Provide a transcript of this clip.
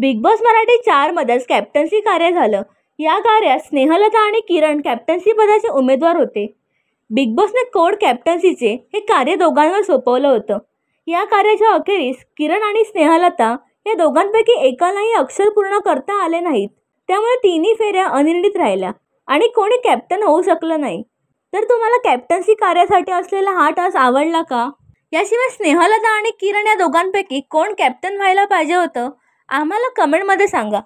big Boss Marathi चारमध्येच captaincy कार्य झालं या कार्यात स्नेहलता आणि किरण कॅप्टन्सी पदाचे उमेदवार होते बिग बॉसने कोड कॅप्टन्सीचे हे कार्य दोघांवर सोपवलं होतं या कार्याच्या अखेरीस किरण आणि स्नेहलता या दोघांपैकी एकालाही अक्षर पूर्ण करता आले नाहीत त्यामुळे तिन्ही फेऱ्या अनिर्णित राहिल्या आणि कोणी कॅप्टन होऊ शकलं नाही तर तुम्हाला कॅप्टन्सी कार्यासाठी असलेला हा टास आवडला का याशिवाय स्नेहलता आणि किरण या दोघांपैकी कोण कॅप्टन व्हायला पाहिजे होतं आम्हाला कमेंटमध्ये सांगा